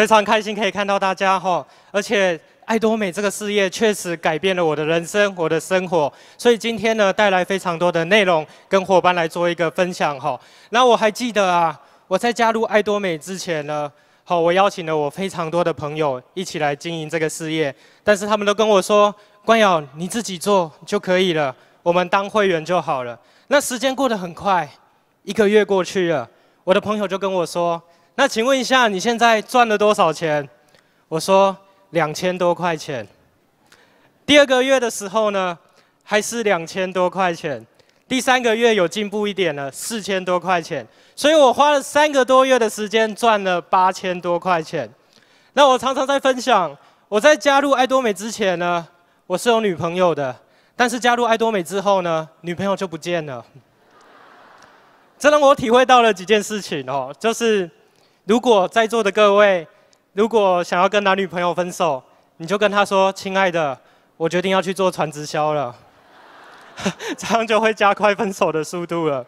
非常开心可以看到大家哈，而且爱多美这个事业确实改变了我的人生，我的生活，所以今天呢带来非常多的内容跟伙伴来做一个分享哈。那我还记得啊，我在加入爱多美之前呢，好，我邀请了我非常多的朋友一起来经营这个事业，但是他们都跟我说：“关瑶，你自己做就可以了，我们当会员就好了。”那时间过得很快，一个月过去了，我的朋友就跟我说。那请问一下，你现在赚了多少钱？我说两千多块钱。第二个月的时候呢，还是两千多块钱。第三个月有进步一点了，四千多块钱。所以我花了三个多月的时间赚了八千多块钱。那我常常在分享，我在加入爱多美之前呢，我是有女朋友的，但是加入爱多美之后呢，女朋友就不见了。这让我体会到了几件事情哦，就是。如果在座的各位，如果想要跟男女朋友分手，你就跟他说：“亲爱的，我决定要去做传直销了。”这样就会加快分手的速度了。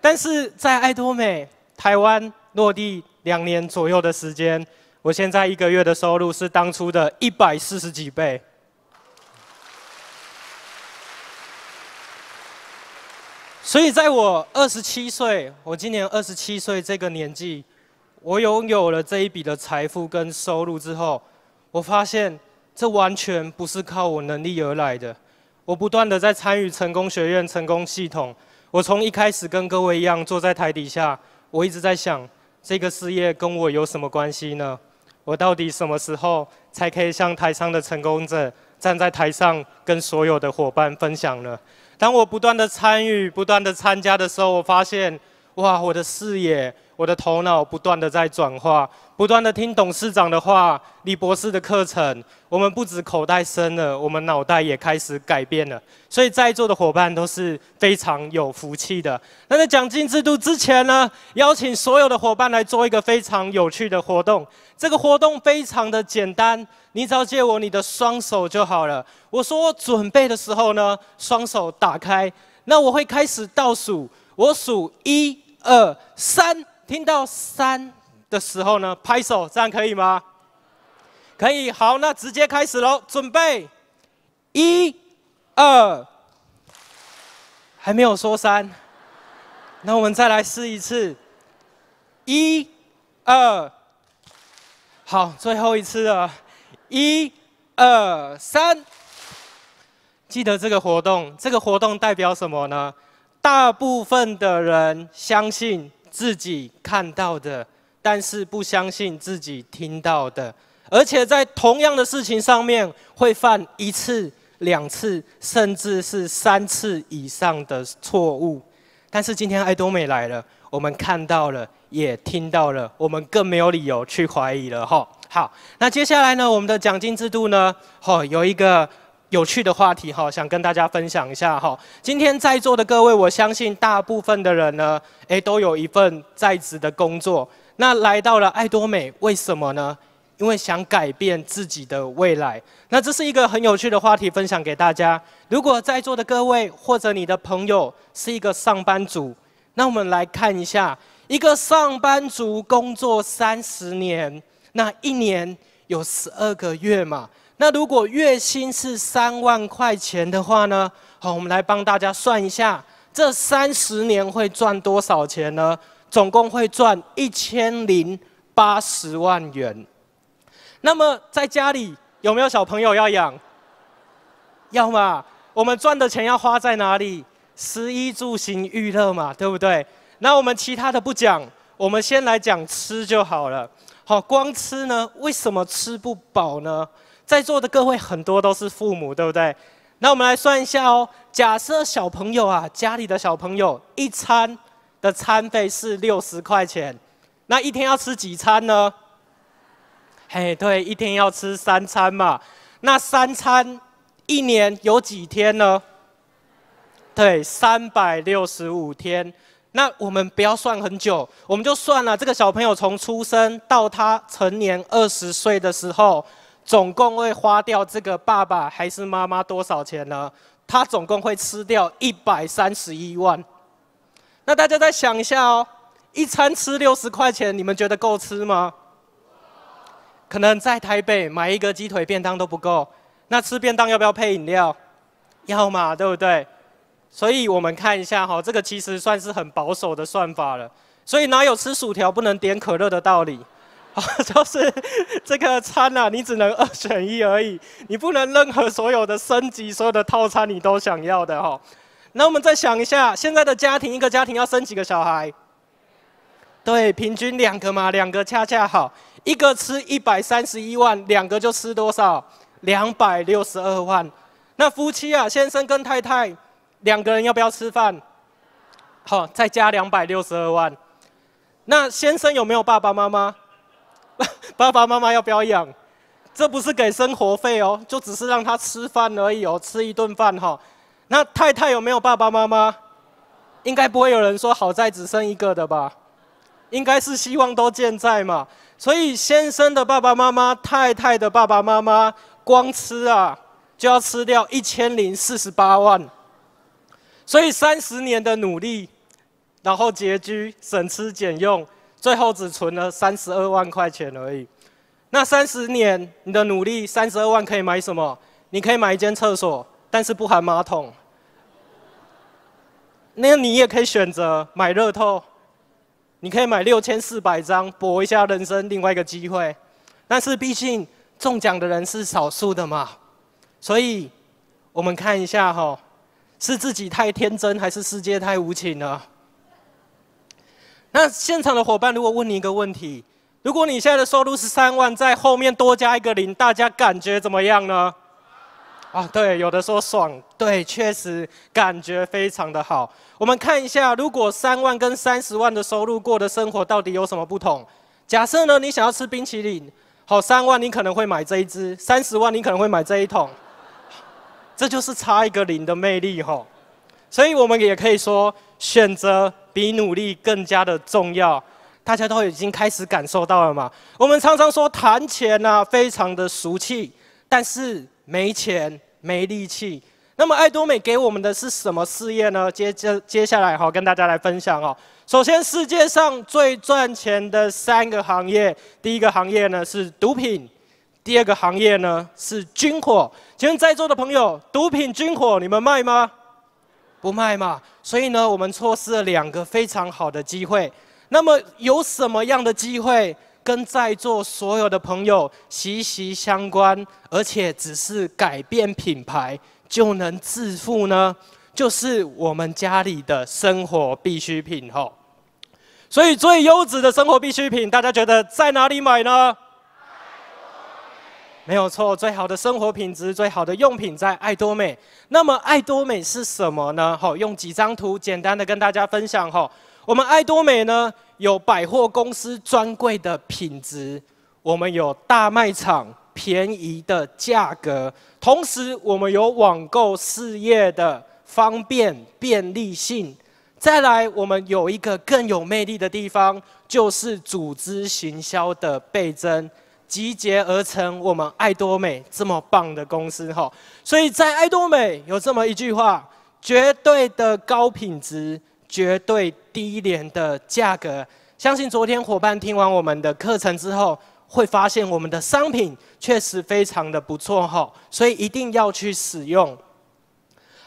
但是在爱多美台湾落地两年左右的时间，我现在一个月的收入是当初的一百四十几倍。所以，在我二十七岁，我今年二十七岁这个年纪。我拥有了这一笔的财富跟收入之后，我发现这完全不是靠我能力而来的。我不断的在参与成功学院、成功系统。我从一开始跟各位一样坐在台底下，我一直在想这个事业跟我有什么关系呢？我到底什么时候才可以像台上的成功者站在台上跟所有的伙伴分享呢？当我不断的参与、不断的参加的时候，我发现。哇！我的视野，我的头脑不断的在转化，不断的听董事长的话，李博士的课程。我们不止口袋深了，我们脑袋也开始改变了。所以在座的伙伴都是非常有福气的。那在奖金制度之前呢，邀请所有的伙伴来做一个非常有趣的活动。这个活动非常的简单，你只要借我你的双手就好了。我说准备的时候呢，双手打开。那我会开始倒数，我数一。二三，听到三的时候呢，拍手，这样可以吗？可以，好，那直接开始喽。准备，一、二，还没有说三，那我们再来试一次，一、二，好，最后一次了，一、二、三，记得这个活动，这个活动代表什么呢？大部分的人相信自己看到的，但是不相信自己听到的，而且在同样的事情上面会犯一次、两次，甚至是三次以上的错误。但是今天爱多美来了，我们看到了，也听到了，我们更没有理由去怀疑了。哈，好，那接下来呢？我们的奖金制度呢？哈，有一个。有趣的话题哈，想跟大家分享一下哈。今天在座的各位，我相信大部分的人呢，哎，都有一份在职的工作。那来到了爱多美，为什么呢？因为想改变自己的未来。那这是一个很有趣的话题，分享给大家。如果在座的各位或者你的朋友是一个上班族，那我们来看一下，一个上班族工作三十年，那一年有十二个月嘛？那如果月薪是三万块钱的话呢？好，我们来帮大家算一下，这三十年会赚多少钱呢？总共会赚一千零八十万元。那么在家里有没有小朋友要养？要嘛？我们赚的钱要花在哪里？食衣住行娱乐嘛，对不对？那我们其他的不讲，我们先来讲吃就好了。好，光吃呢，为什么吃不饱呢？在座的各位很多都是父母，对不对？那我们来算一下哦。假设小朋友啊，家里的小朋友一餐的餐费是六十块钱，那一天要吃几餐呢？嘿，对，一天要吃三餐嘛。那三餐一年有几天呢？对，三百六十五天。那我们不要算很久，我们就算了。这个小朋友从出生到他成年二十岁的时候。总共会花掉这个爸爸还是妈妈多少钱呢？他总共会吃掉一百三十一万。那大家再想一下哦，一餐吃六十块钱，你们觉得够吃吗？可能在台北买一个鸡腿便当都不够。那吃便当要不要配饮料？要嘛，对不对？所以我们看一下哈，这个其实算是很保守的算法了。所以哪有吃薯条不能点可乐的道理？好，就是这个餐呐，你只能二选一而已，你不能任何所有的升级、所有的套餐你都想要的哈。那我们再想一下，现在的家庭，一个家庭要生几个小孩？对，平均两个嘛，两个恰恰好，一个吃一百三十一万，两个就吃多少？两百六十二万。那夫妻啊，先生跟太太两个人要不要吃饭？好，再加两百六十二万。那先生有没有爸爸妈妈？爸爸妈妈要不要养？这不是给生活费哦，就只是让他吃饭而已哦，吃一顿饭哈。那太太有没有爸爸妈妈？应该不会有人说好在只剩一个的吧？应该是希望都健在嘛。所以先生的爸爸妈妈，太太的爸爸妈妈，光吃啊就要吃掉一千零四十八万。所以三十年的努力，然后拮据省吃俭用。最后只存了三十二万块钱而已。那三十年你的努力，三十二万可以买什么？你可以买一间厕所，但是不含马桶。那你也可以选择买乐透，你可以买六千四百张，搏一下人生另外一个机会。但是毕竟中奖的人是少数的嘛，所以我们看一下哈，是自己太天真，还是世界太无情了？那现场的伙伴，如果问你一个问题：，如果你现在的收入是三万，在后面多加一个零，大家感觉怎么样呢？啊，对，有的说爽，对，确实感觉非常的好。我们看一下，如果三万跟三十万的收入过的生活到底有什么不同？假设呢，你想要吃冰淇淋，好，三万你可能会买这一支，三十万你可能会买这一桶。这就是差一个零的魅力哈。所以我们也可以说。选择比努力更加的重要，大家都已经开始感受到了嘛？我们常常说谈钱呢，非常的俗气，但是没钱没力气。那么爱多美给我们的是什么事业呢？接接接下来哈，跟大家来分享哦。首先，世界上最赚钱的三个行业，第一个行业呢是毒品，第二个行业呢是军火。请问在座的朋友，毒品、军火，你们卖吗？不卖嘛，所以呢，我们错失了两个非常好的机会。那么有什么样的机会跟在座所有的朋友息息相关，而且只是改变品牌就能致富呢？就是我们家里的生活必需品哈。所以最优质的生活必需品，大家觉得在哪里买呢？没有错，最好的生活品质，最好的用品在爱多美。那么，爱多美是什么呢？好，用几张图简单的跟大家分享。哈，我们爱多美呢，有百货公司专柜的品质，我们有大卖场便宜的价格，同时我们有网购事业的方便便利性。再来，我们有一个更有魅力的地方，就是组织行销的倍增。集结而成，我们爱多美这么棒的公司哈，所以在爱多美有这么一句话：绝对的高品质，绝对低廉的价格。相信昨天伙伴听完我们的课程之后，会发现我们的商品确实非常的不错哈，所以一定要去使用。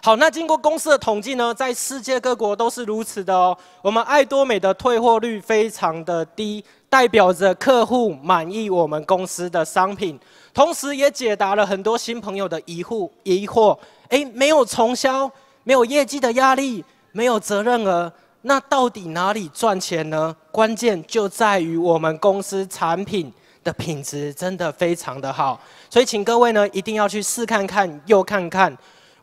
好，那经过公司的统计呢，在世界各国都是如此的哦。我们爱多美的退货率非常的低。代表着客户满意我们公司的商品，同时也解答了很多新朋友的疑惑。疑惑，哎，没有重销，没有业绩的压力，没有责任额，那到底哪里赚钱呢？关键就在于我们公司产品的品质真的非常的好，所以请各位呢一定要去试看看，又看看，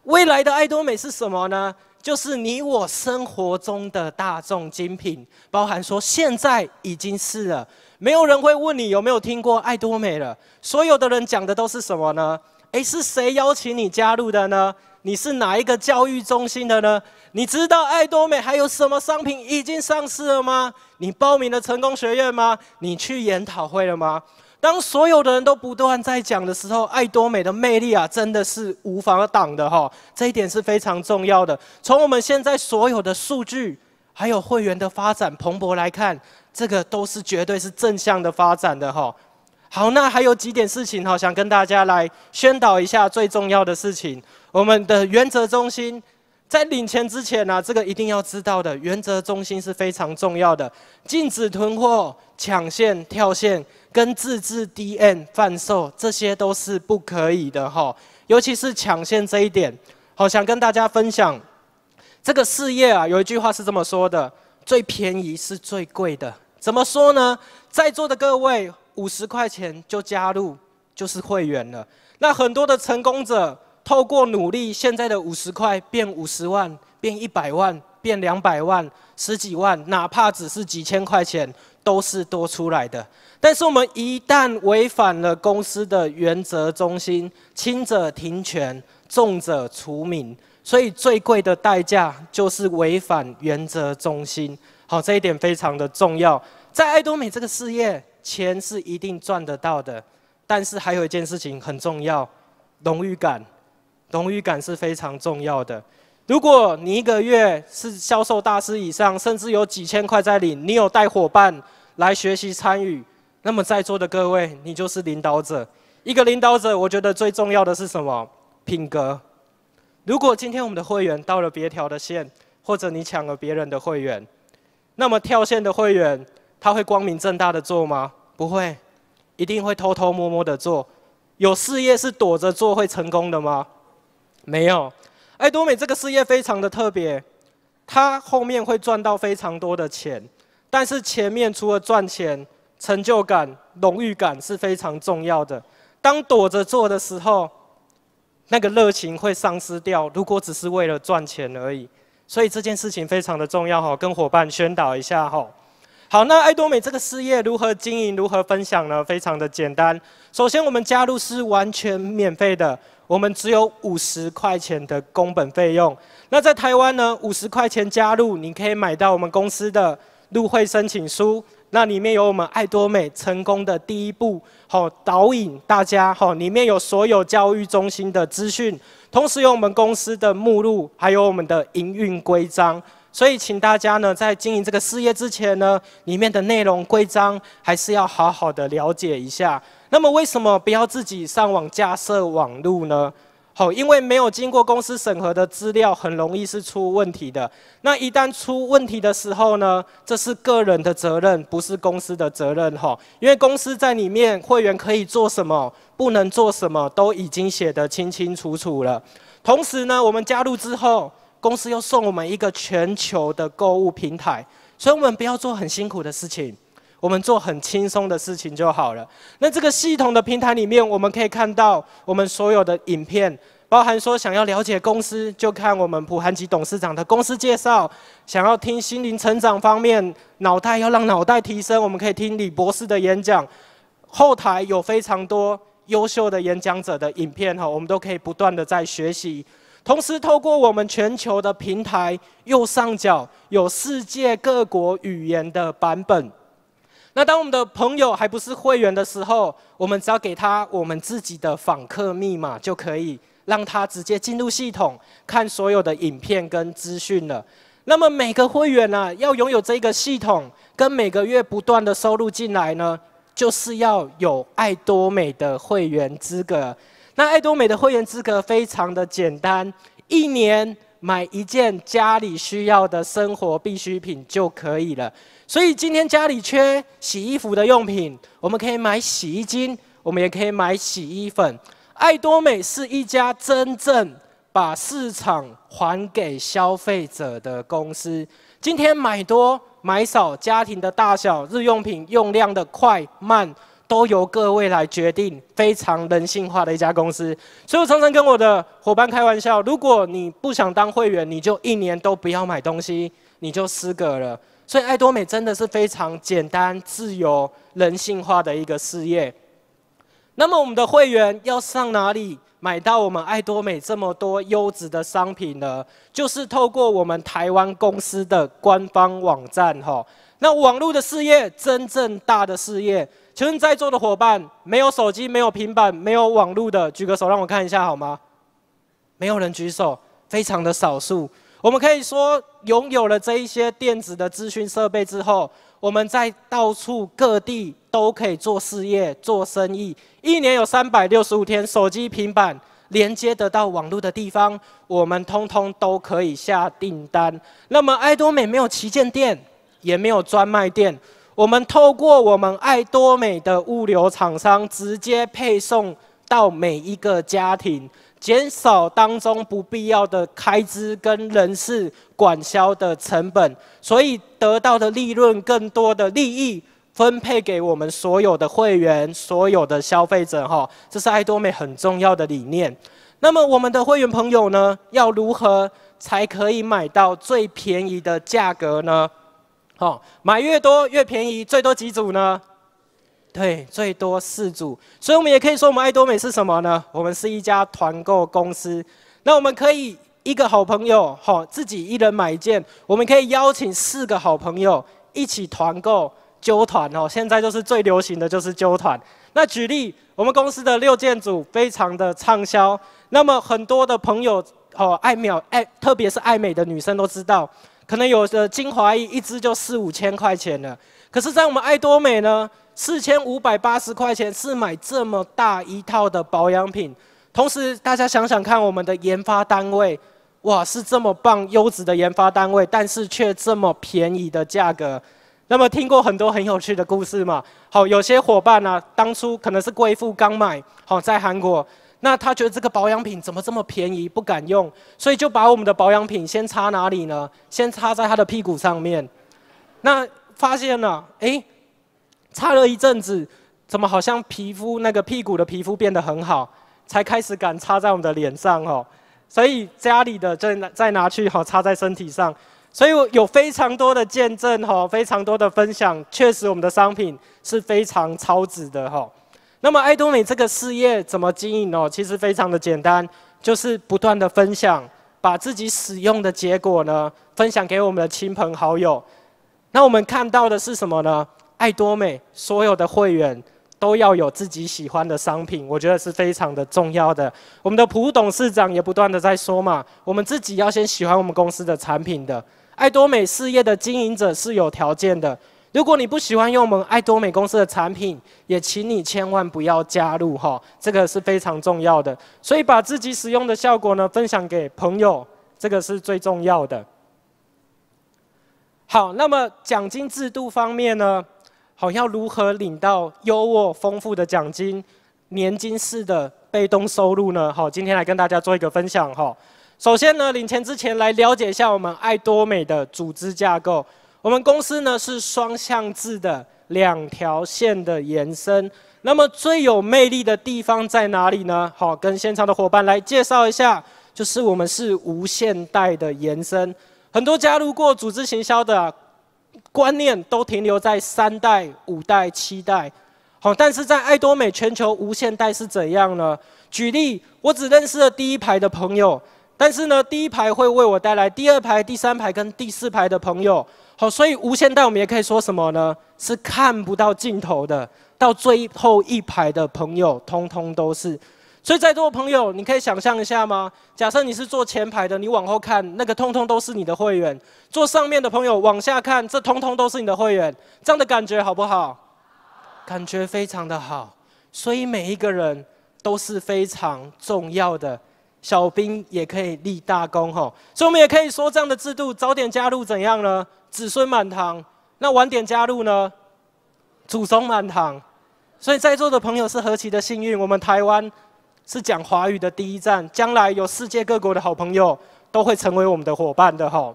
未来的爱多美是什么呢？就是你我生活中的大众精品，包含说现在已经是了，没有人会问你有没有听过爱多美了。所有的人讲的都是什么呢？诶，是谁邀请你加入的呢？你是哪一个教育中心的呢？你知道爱多美还有什么商品已经上市了吗？你报名了成功学院吗？你去研讨会了吗？当所有的人都不断在讲的时候，爱多美的魅力啊，真的是无法挡的哈。这一点是非常重要的。从我们现在所有的数据，还有会员的发展蓬勃来看，这个都是绝对是正向的发展的哈。好，那还有几点事情哈，想跟大家来宣导一下最重要的事情，我们的原则中心。在领钱之前呢，这个一定要知道的原则中心是非常重要的，禁止囤货、抢线、跳线、跟自制 DN 贩售，这些都是不可以的哈。尤其是抢线这一点，好想跟大家分享，这个事业啊，有一句话是这么说的：最便宜是最贵的。怎么说呢？在座的各位，五十块钱就加入就是会员了。那很多的成功者。透过努力，现在的五十块变五十万，变一百万，变两百万，十几万，哪怕只是几千块钱，都是多出来的。但是我们一旦违反了公司的原则中心，轻者停权，重者除名，所以最贵的代价就是违反原则中心。好，这一点非常的重要。在爱多美这个事业，钱是一定赚得到的，但是还有一件事情很重要，荣誉感。荣誉感是非常重要的。如果你一个月是销售大师以上，甚至有几千块在领，你有带伙伴来学习参与，那么在座的各位，你就是领导者。一个领导者，我觉得最重要的是什么？品格。如果今天我们的会员到了别条的线，或者你抢了别人的会员，那么跳线的会员他会光明正大的做吗？不会，一定会偷偷摸摸的做。有事业是躲着做会成功的吗？没有，爱多美这个事业非常的特别，它后面会赚到非常多的钱，但是前面除了赚钱，成就感、荣誉感是非常重要的。当躲着做的时候，那个热情会丧失掉。如果只是为了赚钱而已，所以这件事情非常的重要哈，跟伙伴宣导一下哈。好，那爱多美这个事业如何经营、如何分享呢？非常的简单，首先我们加入是完全免费的。我们只有五十块钱的工本费用。那在台湾呢？五十块钱加入，你可以买到我们公司的入会申请书。那里面有我们爱多美成功的第一步，好导引大家。好，里面有所有教育中心的资讯，同时有我们公司的目录，还有我们的营运规章。所以，请大家呢，在经营这个事业之前呢，里面的内容规章还是要好好的了解一下。那么，为什么不要自己上网架设网路呢？好，因为没有经过公司审核的资料，很容易是出问题的。那一旦出问题的时候呢，这是个人的责任，不是公司的责任哈。因为公司在里面会员可以做什么，不能做什么，都已经写得清清楚楚了。同时呢，我们加入之后。公司又送我们一个全球的购物平台，所以我们不要做很辛苦的事情，我们做很轻松的事情就好了。那这个系统的平台里面，我们可以看到我们所有的影片，包含说想要了解公司，就看我们普韩吉董事长的公司介绍；想要听心灵成长方面，脑袋要让脑袋提升，我们可以听李博士的演讲。后台有非常多优秀的演讲者的影片哈，我们都可以不断的在学习。同时，透过我们全球的平台，右上角有世界各国语言的版本。那当我们的朋友还不是会员的时候，我们只要给他我们自己的访客密码就可以，让他直接进入系统看所有的影片跟资讯了。那么每个会员呢，要拥有这个系统跟每个月不断的收入进来呢，就是要有爱多美的会员资格。那爱多美的会员资格非常的简单，一年买一件家里需要的生活必需品就可以了。所以今天家里缺洗衣服的用品，我们可以买洗衣精，我们也可以买洗衣粉。爱多美是一家真正把市场还给消费者的公司。今天买多买少，家庭的大小，日用品用量的快慢。都由各位来决定，非常人性化的一家公司。所以我常常跟我的伙伴开玩笑：，如果你不想当会员，你就一年都不要买东西，你就失格了。所以爱多美真的是非常简单、自由、人性化的一个事业。那么我们的会员要上哪里买到我们爱多美这么多优质的商品呢？就是透过我们台湾公司的官方网站哈。那网络的事业，真正大的事业。请问在座的伙伴，没有手机、没有平板、没有网络的，举个手让我看一下好吗？没有人举手，非常的少数。我们可以说，拥有了这一些电子的资讯设备之后，我们在到处各地都可以做事业、做生意。一年有三百六十五天，手机、平板连接得到网络的地方，我们通通都可以下订单。那么爱多美没有旗舰店，也没有专卖店。我们透过我们爱多美的物流厂商直接配送到每一个家庭，减少当中不必要的开支跟人事管销的成本，所以得到的利润更多的利益分配给我们所有的会员、所有的消费者。哈，这是爱多美很重要的理念。那么我们的会员朋友呢，要如何才可以买到最便宜的价格呢？好，买越多越便宜，最多几组呢？对，最多四组。所以我们也可以说，我们爱多美是什么呢？我们是一家团购公司。那我们可以一个好朋友，好自己一人买一件，我们可以邀请四个好朋友一起团购揪团哦。现在就是最流行的就是揪团。那举例，我们公司的六件组非常的畅销。那么很多的朋友，哦，爱秒爱，特别是爱美的女生都知道。可能有的精华液一支就四五千块钱了，可是，在我们爱多美呢，四千五百八十块钱是买这么大一套的保养品。同时，大家想想看，我们的研发单位，哇，是这么棒、优质的研发单位，但是却这么便宜的价格。那么，听过很多很有趣的故事嘛？好，有些伙伴呢，当初可能是贵妇刚买，好，在韩国。那他觉得这个保养品怎么这么便宜，不敢用，所以就把我们的保养品先插哪里呢？先插在他的屁股上面。那发现了，哎，插了一阵子，怎么好像皮肤那个屁股的皮肤变得很好，才开始敢插在我们的脸上哦。所以家里的再再拿去哈，插在身体上。所以我有非常多的见证哈，非常多的分享，确实我们的商品是非常超值的哈。那么爱多美这个事业怎么经营呢？其实非常的简单，就是不断的分享，把自己使用的结果呢分享给我们的亲朋好友。那我们看到的是什么呢？爱多美所有的会员都要有自己喜欢的商品，我觉得是非常的重要的。我们的蒲董事长也不断的在说嘛，我们自己要先喜欢我们公司的产品的。爱多美事业的经营者是有条件的。如果你不喜欢用我们爱多美公司的产品，也请你千万不要加入哈，这个是非常重要的。所以把自己使用的效果呢分享给朋友，这个是最重要的。好，那么奖金制度方面呢，好要如何领到优渥丰富的奖金、年金式的被动收入呢？好，今天来跟大家做一个分享哈。首先呢，领钱之前来了解一下我们爱多美的组织架构。我们公司呢是双向制的两条线的延伸。那么最有魅力的地方在哪里呢？好，跟现场的伙伴来介绍一下，就是我们是无限代的延伸。很多加入过组织行销的观念都停留在三代、五代、七代。好，但是在爱多美全球无限代是怎样呢？举例，我只认识了第一排的朋友，但是呢，第一排会为我带来第二排、第三排跟第四排的朋友。好，所以无限大，我们也可以说什么呢？是看不到尽头的，到最后一排的朋友，通通都是。所以在座的朋友，你可以想象一下吗？假设你是坐前排的，你往后看，那个通通都是你的会员；坐上面的朋友往下看，这通通都是你的会员。这样的感觉好不好？感觉非常的好。所以每一个人都是非常重要的，小兵也可以立大功哈。所以我们也可以说，这样的制度，早点加入怎样呢？子孙满堂，那晚点加入呢？祖宗满堂，所以在座的朋友是何其的幸运。我们台湾是讲华语的第一站，将来有世界各国的好朋友都会成为我们的伙伴的哈。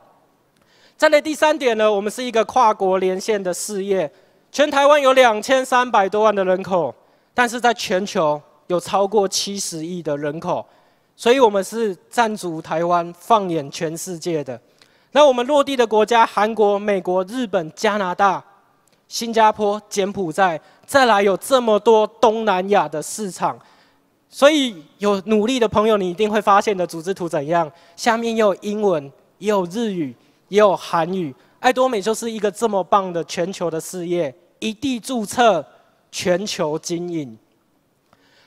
再来第三点呢，我们是一个跨国连线的事业。全台湾有两千三百多万的人口，但是在全球有超过七十亿的人口，所以我们是站足台湾，放眼全世界的。那我们落地的国家，韩国、美国、日本、加拿大、新加坡、柬埔寨，再来有这么多东南亚的市场，所以有努力的朋友，你一定会发现的。组织图怎样？下面也有英文，也有日语，也有韩语。爱多美就是一个这么棒的全球的事业，一地注册，全球经营。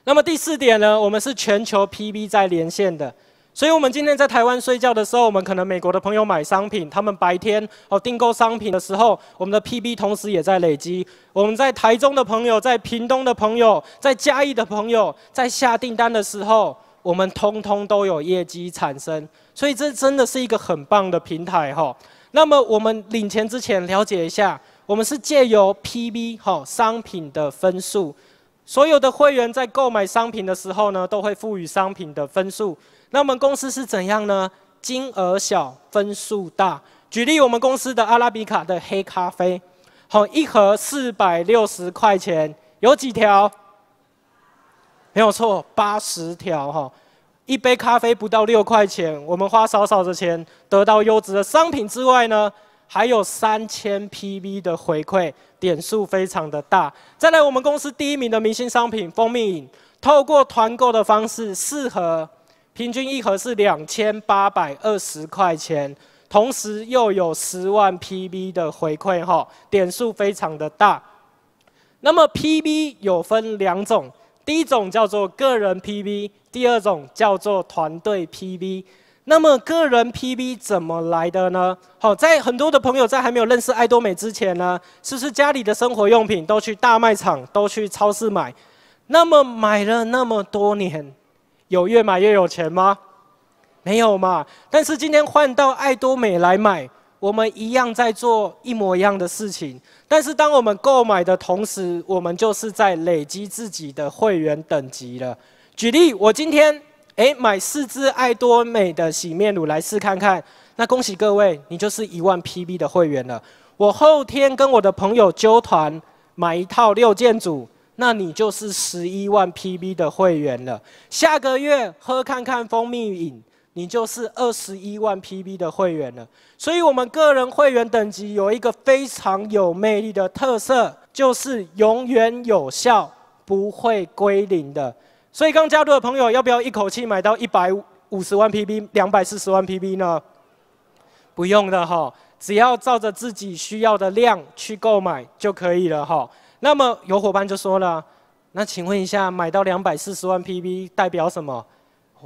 那么第四点呢？我们是全球 PB 在连线的。所以，我们今天在台湾睡觉的时候，我们可能美国的朋友买商品，他们白天哦订购商品的时候，我们的 PB 同时也在累积。我们在台中的朋友，在屏东的朋友，在嘉义的朋友，在下订单的时候，我们通通都有业绩产生。所以，这真的是一个很棒的平台哈。那么，我们领钱之前了解一下，我们是借由 PB 哈商品的分数，所有的会员在购买商品的时候呢，都会赋予商品的分数。那我们公司是怎样呢？金额小，分数大。举例，我们公司的阿拉比卡的黑咖啡，好，一盒四百六十块钱，有几条？没有错，八十条哈。一杯咖啡不到六块钱，我们花少少的钱得到优质的商品之外呢，还有三千 PV 的回馈，点数非常的大。再来，我们公司第一名的明星商品蜂蜜饮，透过团购的方式，四盒。平均一盒是两千八百二十块钱，同时又有十万 PB 的回馈哈，点数非常的大。那么 PB 有分两种，第一种叫做个人 PB，第二种叫做团队 PB。那么个人 PB 怎么来的呢？好，在很多的朋友在还没有认识爱多美之前呢，其实家里的生活用品都去大卖场、都去超市买，那么买了那么多年。有越买越有钱吗？没有嘛。但是今天换到爱多美来买，我们一样在做一模一样的事情。但是当我们购买的同时，我们就是在累积自己的会员等级了。举例，我今天诶买四支爱多美的洗面乳来试看看，那恭喜各位，你就是一万 PB 的会员了。我后天跟我的朋友揪团买一套六件组。那你就是十一万 PB 的会员了。下个月喝看看蜂蜜饮，你就是二十一万 PB 的会员了。所以，我们个人会员等级有一个非常有魅力的特色，就是永远有效，不会归零的。所以，刚加入的朋友，要不要一口气买到一百五十万 PB、两百四十万 PB 呢？不用的哈，只要照着自己需要的量去购买就可以了哈。那么有伙伴就说了，那请问一下，买到两百四十万 PB 代表什么？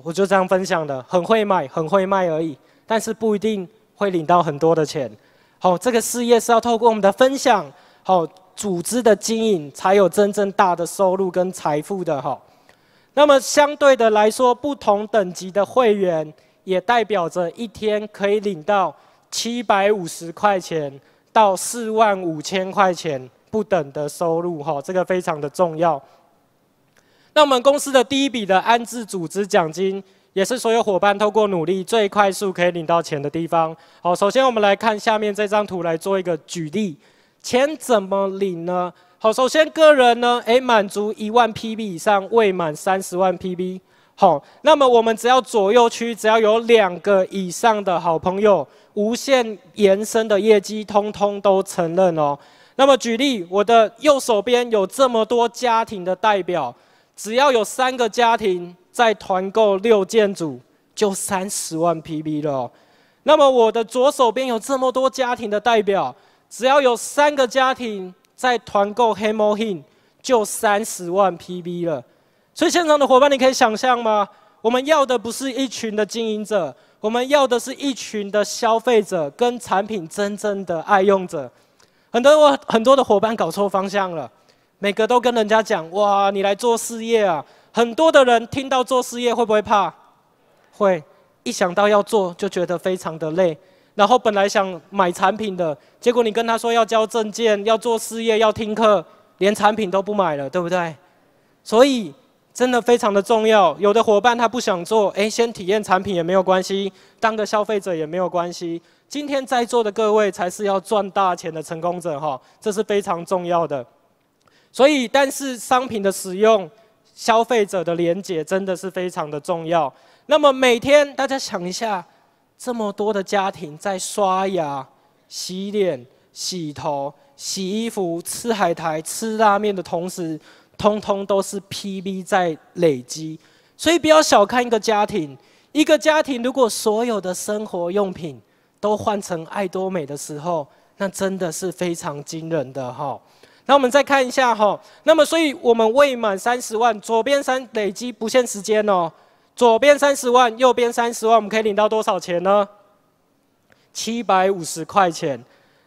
我就这样分享的，很会卖，很会卖而已，但是不一定会领到很多的钱。好，这个事业是要透过我们的分享，好组织的经营，才有真正大的收入跟财富的哈。那么相对的来说，不同等级的会员也代表着一天可以领到七百五十块钱到四万五千块钱。不等的收入哈，这个非常的重要。那我们公司的第一笔的安置组织奖金，也是所有伙伴透过努力最快速可以领到钱的地方。好，首先我们来看下面这张图来做一个举例，钱怎么领呢？好，首先个人呢，哎，满足一万 PB 以上未满三十万 PB，好，那么我们只要左右区只要有两个以上的好朋友，无限延伸的业绩，通通都承认哦。那么举例，我的右手边有这么多家庭的代表，只要有三个家庭在团购六件组，就三十万 PB 了。那么我的左手边有这么多家庭的代表，只要有三个家庭在团购黑猫氢，就三十万 PB 了。所以现场的伙伴，你可以想象吗？我们要的不是一群的经营者，我们要的是一群的消费者跟产品真正的爱用者。很多我很多的伙伴搞错方向了，每个都跟人家讲哇，你来做事业啊！很多的人听到做事业会不会怕？会，一想到要做就觉得非常的累。然后本来想买产品的，结果你跟他说要交证件、要做事业、要听课，连产品都不买了，对不对？所以真的非常的重要。有的伙伴他不想做，哎，先体验产品也没有关系，当个消费者也没有关系。今天在座的各位才是要赚大钱的成功者哈，这是非常重要的。所以，但是商品的使用、消费者的连接真的是非常的重要。那么每天大家想一下，这么多的家庭在刷牙、洗脸、洗头、洗衣服、吃海苔、吃拉面的同时，通通都是 PB 在累积。所以不要小看一个家庭，一个家庭如果所有的生活用品。都换成爱多美的时候，那真的是非常惊人的哈。那我们再看一下哈，那么所以我们未满三十万，左边三累积不限时间哦，左边三十万，右边三十万，我们可以领到多少钱呢？七百五十块钱。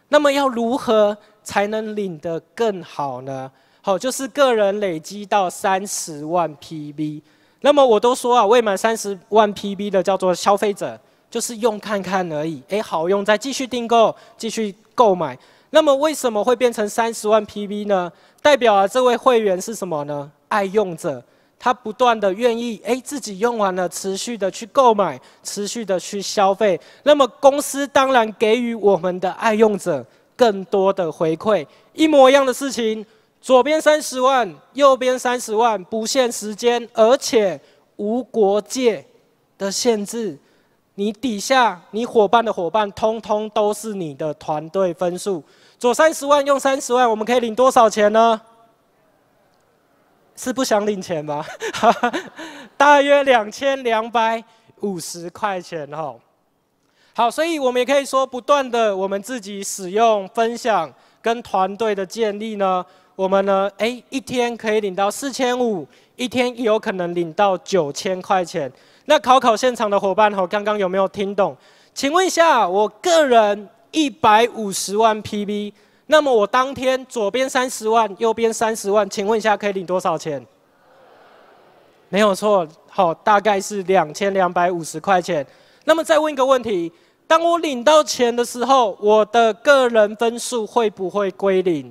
那么要如何才能领得更好呢？好，就是个人累积到三十万 PB。那么我都说啊，未满三十万 PB 的叫做消费者。就是用看看而已，哎，好用，再继续订购，继续购买。那么为什么会变成三十万 PV 呢？代表啊，这位会员是什么呢？爱用者，他不断的愿意，哎，自己用完了，持续的去购买，持续的去消费。那么公司当然给予我们的爱用者更多的回馈。一模一样的事情，左边三十万，右边三十万，不限时间，而且无国界，的限制。你底下你伙伴的伙伴，通通都是你的团队分数。左三十万右三十万，我们可以领多少钱呢？是不想领钱吗？大约两千两百五十块钱哈。好，所以我们也可以说，不断的我们自己使用分享跟团队的建立呢，我们呢，哎，一天可以领到四千五，一天有可能领到九千块钱。那考考现场的伙伴哈，刚刚有没有听懂？请问一下，我个人一百五十万 PV，那么我当天左边三十万，右边三十万，请问一下可以领多少钱？没有错，好，大概是两千两百五十块钱。那么再问一个问题，当我领到钱的时候，我的个人分数会不会归零？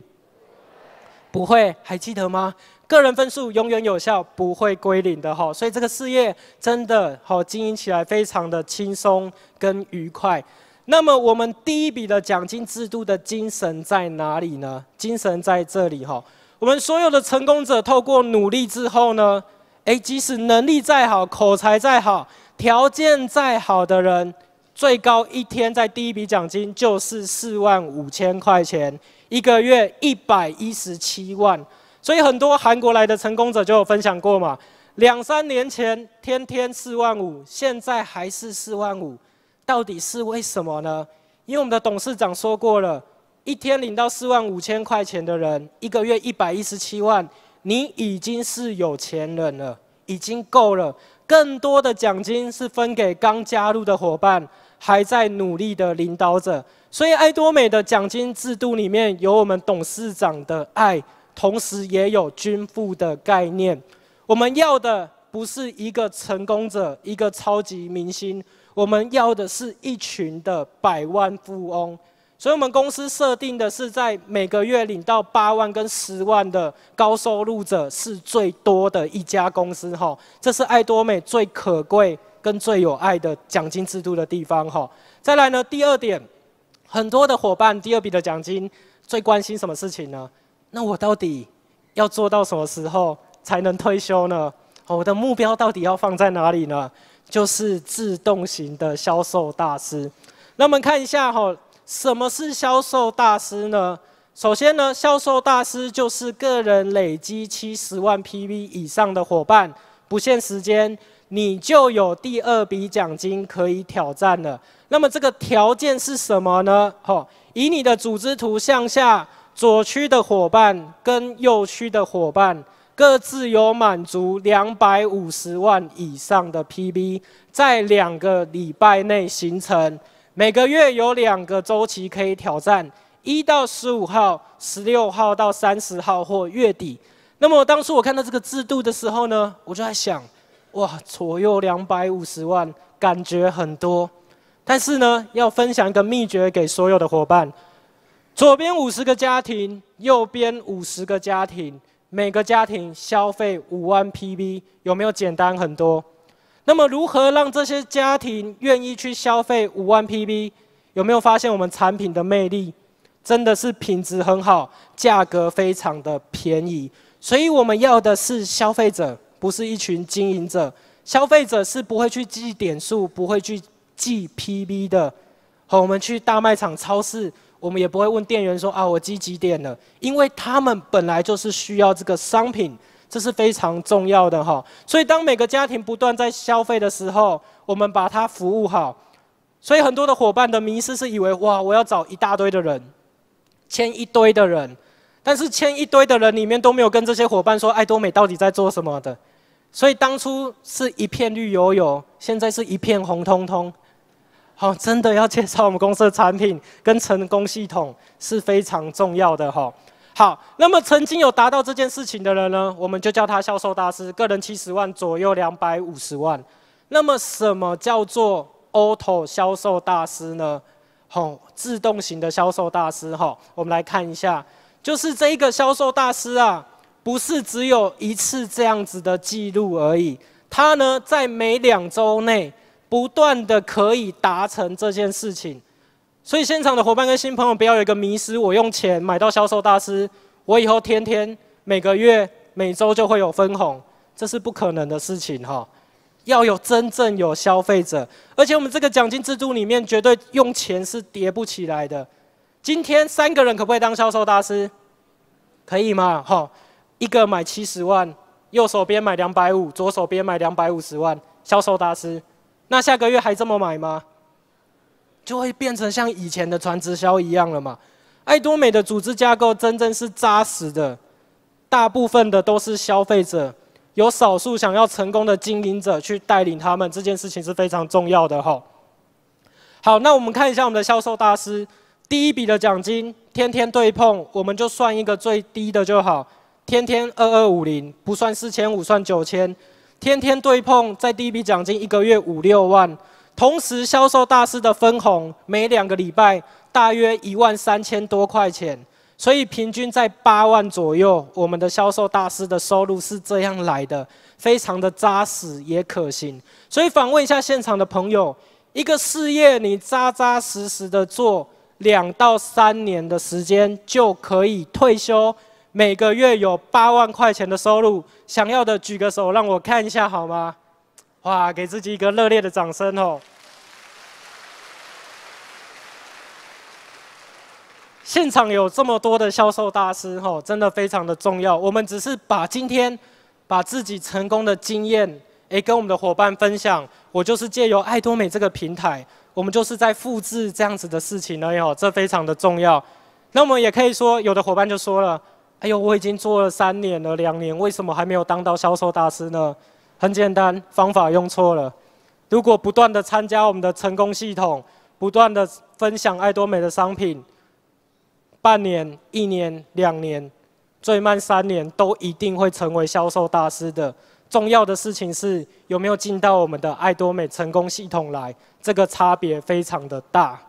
不会，还记得吗？个人分数永远有效，不会归零的哈，所以这个事业真的好经营起来非常的轻松跟愉快。那么我们第一笔的奖金制度的精神在哪里呢？精神在这里哈，我们所有的成功者透过努力之后呢，哎，即使能力再好、口才再好、条件再好的人，最高一天在第一笔奖金就是四万五千块钱，一个月一百一十七万。所以很多韩国来的成功者就有分享过嘛，两三年前天天四万五，现在还是四万五，到底是为什么呢？因为我们的董事长说过了，一天领到四万五千块钱的人，一个月一百一十七万，你已经是有钱人了，已经够了。更多的奖金是分给刚加入的伙伴，还在努力的领导者。所以爱多美的奖金制度里面有我们董事长的爱。同时也有均富的概念，我们要的不是一个成功者，一个超级明星，我们要的是一群的百万富翁。所以，我们公司设定的是，在每个月领到八万跟十万的高收入者，是最多的一家公司。哈，这是爱多美最可贵跟最有爱的奖金制度的地方。哈，再来呢，第二点，很多的伙伴第二笔的奖金最关心什么事情呢？那我到底要做到什么时候才能退休呢？我的目标到底要放在哪里呢？就是自动型的销售大师。那我们看一下哈，什么是销售大师呢？首先呢，销售大师就是个人累积七十万 PV 以上的伙伴，不限时间，你就有第二笔奖金可以挑战了。那么这个条件是什么呢？哦，以你的组织图向下。左区的伙伴跟右区的伙伴各自有满足两百五十万以上的 PB，在两个礼拜内形成，每个月有两个周期可以挑战，一到十五号、十六号到三十号或月底。那么当初我看到这个制度的时候呢，我就在想，哇，左右两百五十万，感觉很多。但是呢，要分享一个秘诀给所有的伙伴。左边五十个家庭，右边五十个家庭，每个家庭消费五万 PB，有没有简单很多？那么如何让这些家庭愿意去消费五万 PB？有没有发现我们产品的魅力？真的是品质很好，价格非常的便宜。所以我们要的是消费者，不是一群经营者。消费者是不会去记点数，不会去记 PB 的，和我们去大卖场、超市。我们也不会问店员说啊，我积几点了，因为他们本来就是需要这个商品，这是非常重要的哈。所以当每个家庭不断在消费的时候，我们把它服务好。所以很多的伙伴的迷失是以为哇，我要找一大堆的人，签一堆的人，但是签一堆的人里面都没有跟这些伙伴说爱多美到底在做什么的。所以当初是一片绿油油，现在是一片红彤彤。好，真的要介绍我们公司的产品跟成功系统是非常重要的哈。好，那么曾经有达到这件事情的人呢，我们就叫他销售大师，个人七十万左右，两百五十万。那么什么叫做 auto 销售大师呢？好，自动型的销售大师哈。我们来看一下，就是这一个销售大师啊，不是只有一次这样子的记录而已，他呢在每两周内。不断的可以达成这件事情，所以现场的伙伴跟新朋友不要有一个迷失。我用钱买到销售大师，我以后天天每个月每周就会有分红，这是不可能的事情哈。要有真正有消费者，而且我们这个奖金制度里面绝对用钱是叠不起来的。今天三个人可不可以当销售大师？可以吗？哈，一个买七十万，右手边买两百五，左手边买两百五十万，销售大师。那下个月还这么买吗？就会变成像以前的传直销一样了嘛？爱多美的组织架构真正是扎实的，大部分的都是消费者，有少数想要成功的经营者去带领他们，这件事情是非常重要的哈。好，那我们看一下我们的销售大师第一笔的奖金，天天对碰，我们就算一个最低的就好，天天二二五零，不算四千五，算九千。天天对碰，在第一笔奖金一个月五六万，同时销售大师的分红每两个礼拜大约一万三千多块钱，所以平均在八万左右。我们的销售大师的收入是这样来的，非常的扎实也可行。所以访问一下现场的朋友，一个事业你扎扎实实的做两到三年的时间就可以退休，每个月有八万块钱的收入。想要的举个手，让我看一下好吗？哇，给自己一个热烈的掌声哦！现场有这么多的销售大师哦，真的非常的重要。我们只是把今天把自己成功的经验哎跟我们的伙伴分享。我就是借由爱多美这个平台，我们就是在复制这样子的事情已哦，这非常的重要。那我们也可以说，有的伙伴就说了。哎呦，我已经做了三年了，两年为什么还没有当到销售大师呢？很简单，方法用错了。如果不断的参加我们的成功系统，不断的分享爱多美的商品，半年、一年、两年，最慢三年，都一定会成为销售大师的。重要的事情是有没有进到我们的爱多美成功系统来，这个差别非常的大。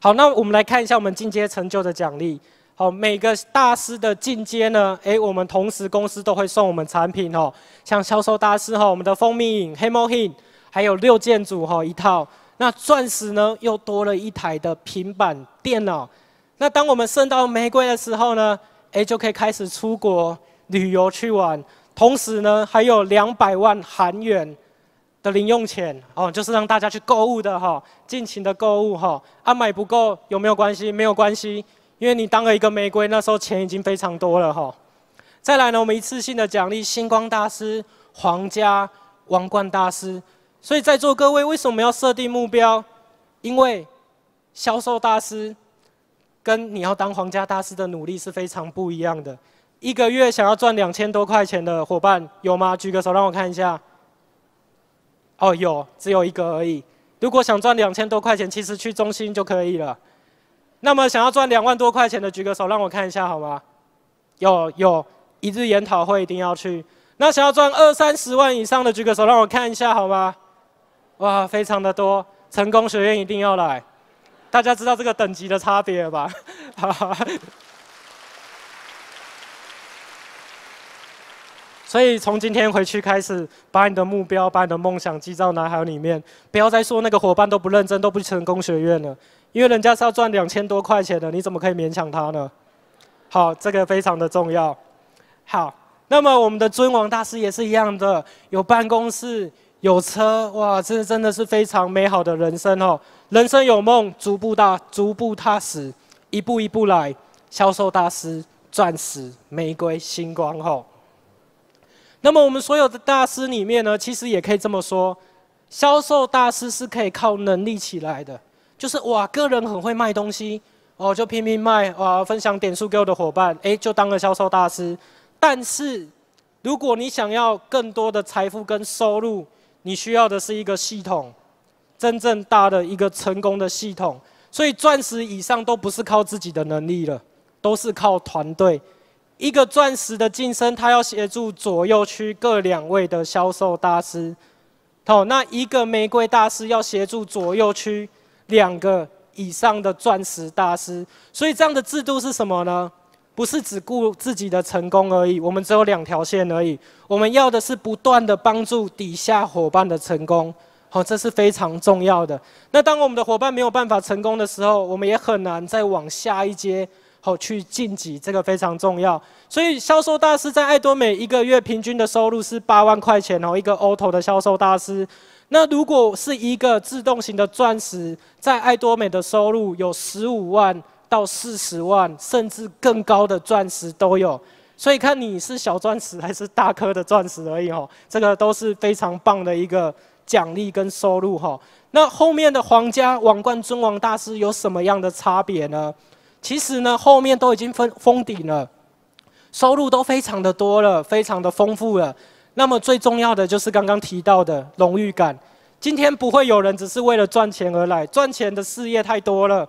好，那我们来看一下我们进阶成就的奖励。好，每个大师的进阶呢？哎，我们同时公司都会送我们产品哦，像销售大师哈，我们的蜂蜜饮、黑猫金，还有六件组哈一套。那钻石呢，又多了一台的平板电脑。那当我们升到玫瑰的时候呢？哎，就可以开始出国旅游去玩。同时呢，还有两百万韩元的零用钱哦，就是让大家去购物的哈，尽情的购物哈。啊，买不够有没有关系？没有关系。因为你当了一个玫瑰，那时候钱已经非常多了哈。再来呢，我们一次性的奖励星光大师、皇家、王冠大师。所以在座各位为什么要设定目标？因为销售大师跟你要当皇家大师的努力是非常不一样的。一个月想要赚两千多块钱的伙伴有吗？举个手让我看一下。哦，有，只有一个而已。如果想赚两千多块钱，其实去中心就可以了。那么想要赚两万多块钱的举个手，让我看一下好吗？有有一日研讨会一定要去。那想要赚二三十万以上的举个手，让我看一下好吗？哇，非常的多，成功学院一定要来。大家知道这个等级的差别吧？所以从今天回去开始，把你的目标、把你的梦想记到脑海里面，不要再说那个伙伴都不认真、都不成功学院了。因为人家是要赚两千多块钱的，你怎么可以勉强他呢？好，这个非常的重要。好，那么我们的尊王大师也是一样的，有办公室，有车，哇，这真的是非常美好的人生哦！人生有梦，逐步大，逐步踏实，一步一步来。销售大师，钻石、玫瑰、星光哦。那么我们所有的大师里面呢，其实也可以这么说，销售大师是可以靠能力起来的。就是哇，个人很会卖东西，哦，就拼命卖哇，分享点数给我的伙伴，哎，就当了销售大师。但是，如果你想要更多的财富跟收入，你需要的是一个系统，真正大的一个成功的系统。所以，钻石以上都不是靠自己的能力了，都是靠团队。一个钻石的晋升，他要协助左右区各两位的销售大师。好，那一个玫瑰大师要协助左右区。两个以上的钻石大师，所以这样的制度是什么呢？不是只顾自己的成功而已，我们只有两条线而已。我们要的是不断的帮助底下伙伴的成功，好，这是非常重要的。那当我们的伙伴没有办法成功的时候，我们也很难再往下一阶，好去晋级，这个非常重要。所以销售大师在爱多美一个月平均的收入是八万块钱哦，一个 auto 的销售大师。那如果是一个自动型的钻石，在爱多美的收入有十五万到四十万，甚至更高的钻石都有，所以看你是小钻石还是大颗的钻石而已哦。这个都是非常棒的一个奖励跟收入哈。那后面的皇家王冠尊王大师有什么样的差别呢？其实呢，后面都已经封封顶了，收入都非常的多了，非常的丰富了。那么最重要的就是刚刚提到的荣誉感。今天不会有人只是为了赚钱而来，赚钱的事业太多了，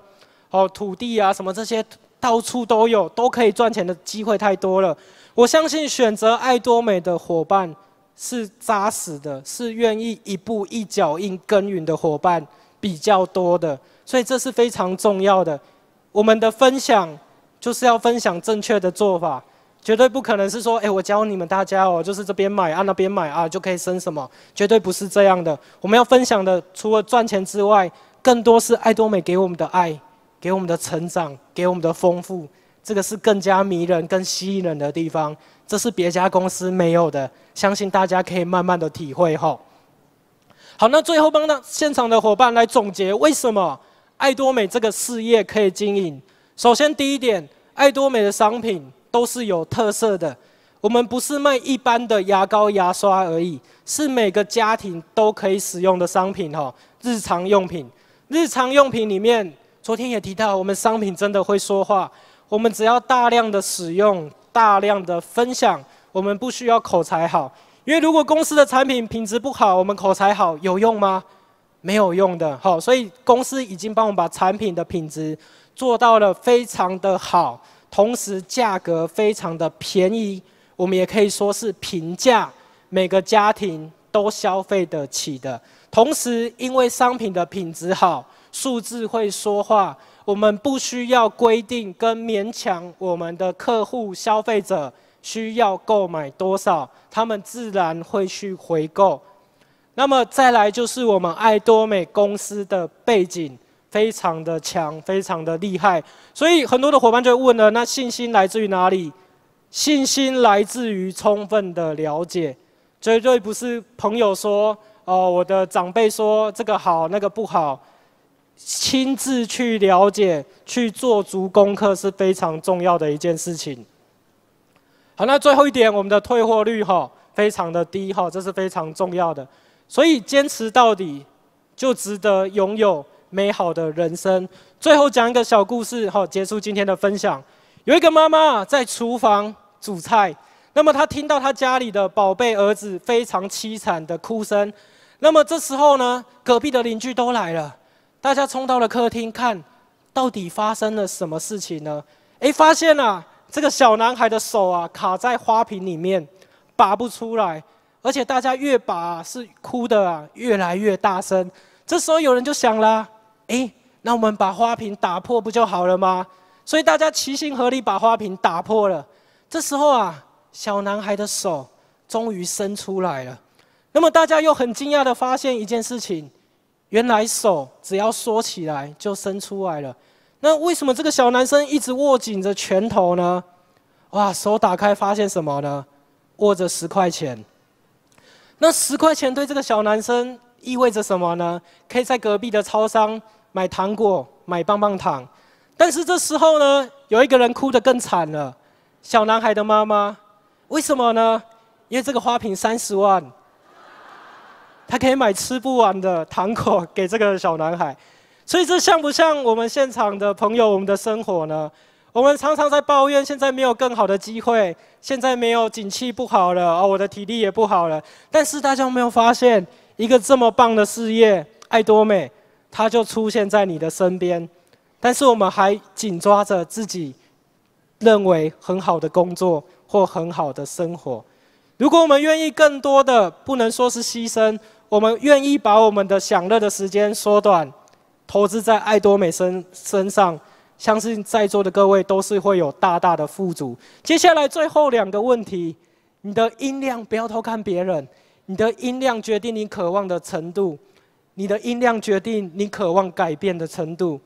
哦，土地啊什么这些到处都有，都可以赚钱的机会太多了。我相信选择爱多美的伙伴是扎实的，是愿意一步一脚印耕耘的伙伴比较多的，所以这是非常重要的。我们的分享就是要分享正确的做法。绝对不可能是说，哎，我教你们大家哦，就是这边买啊，那边买啊，就可以生什么？绝对不是这样的。我们要分享的，除了赚钱之外，更多是爱多美给我们的爱，给我们的成长，给我们的丰富，这个是更加迷人、更吸引人的地方。这是别家公司没有的，相信大家可以慢慢的体会哈。好，那最后帮那现场的伙伴来总结，为什么爱多美这个事业可以经营？首先第一点，爱多美的商品。都是有特色的，我们不是卖一般的牙膏牙刷而已，是每个家庭都可以使用的商品哈，日常用品。日常用品里面，昨天也提到，我们商品真的会说话。我们只要大量的使用，大量的分享，我们不需要口才好，因为如果公司的产品品质不好，我们口才好有用吗？没有用的哈，所以公司已经帮我们把产品的品质做到了非常的好。同时，价格非常的便宜，我们也可以说是平价，每个家庭都消费得起的。同时，因为商品的品质好，数字会说话，我们不需要规定跟勉强我们的客户消费者需要购买多少，他们自然会去回购。那么，再来就是我们爱多美公司的背景。非常的强，非常的厉害，所以很多的伙伴就会问了：那信心来自于哪里？信心来自于充分的了解，绝对不是朋友说，哦，我的长辈说这个好，那个不好，亲自去了解，去做足功课是非常重要的一件事情。好，那最后一点，我们的退货率哈，非常的低哈，这是非常重要的，所以坚持到底就值得拥有。美好的人生，最后讲一个小故事，好结束今天的分享。有一个妈妈在厨房煮菜，那么她听到她家里的宝贝儿子非常凄惨的哭声，那么这时候呢，隔壁的邻居都来了，大家冲到了客厅，看到底发生了什么事情呢？哎，发现啊，这个小男孩的手啊卡在花瓶里面，拔不出来，而且大家越拔是哭的啊越来越大声，这时候有人就想了。哎，那我们把花瓶打破不就好了吗？所以大家齐心合力把花瓶打破了。这时候啊，小男孩的手终于伸出来了。那么大家又很惊讶的发现一件事情，原来手只要缩起来就伸出来了。那为什么这个小男生一直握紧着拳头呢？哇，手打开发现什么呢？握着十块钱。那十块钱对这个小男生意味着什么呢？可以在隔壁的超商。买糖果，买棒棒糖，但是这时候呢，有一个人哭得更惨了，小男孩的妈妈，为什么呢？因为这个花瓶三十万，他可以买吃不完的糖果给这个小男孩，所以这像不像我们现场的朋友我们的生活呢？我们常常在抱怨现在没有更好的机会，现在没有景气不好了，哦，我的体力也不好了。但是大家有没有发现一个这么棒的事业，爱多美。他就出现在你的身边，但是我们还紧抓着自己认为很好的工作或很好的生活。如果我们愿意更多的，不能说是牺牲，我们愿意把我们的享乐的时间缩短，投资在爱多美身身上，相信在座的各位都是会有大大的富足。接下来最后两个问题，你的音量不要偷看别人，你的音量决定你渴望的程度。你的音量决定你渴望改变的程度。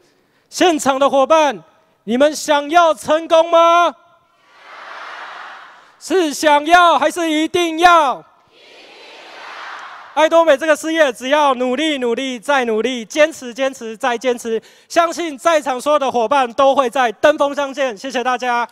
现场的伙伴，你们想要成功吗？是想要还是一定要？爱多美这个事业，只要努力、努力再努力，坚持、坚持再坚持，相信在场所有的伙伴都会在登峰相见。谢谢大家。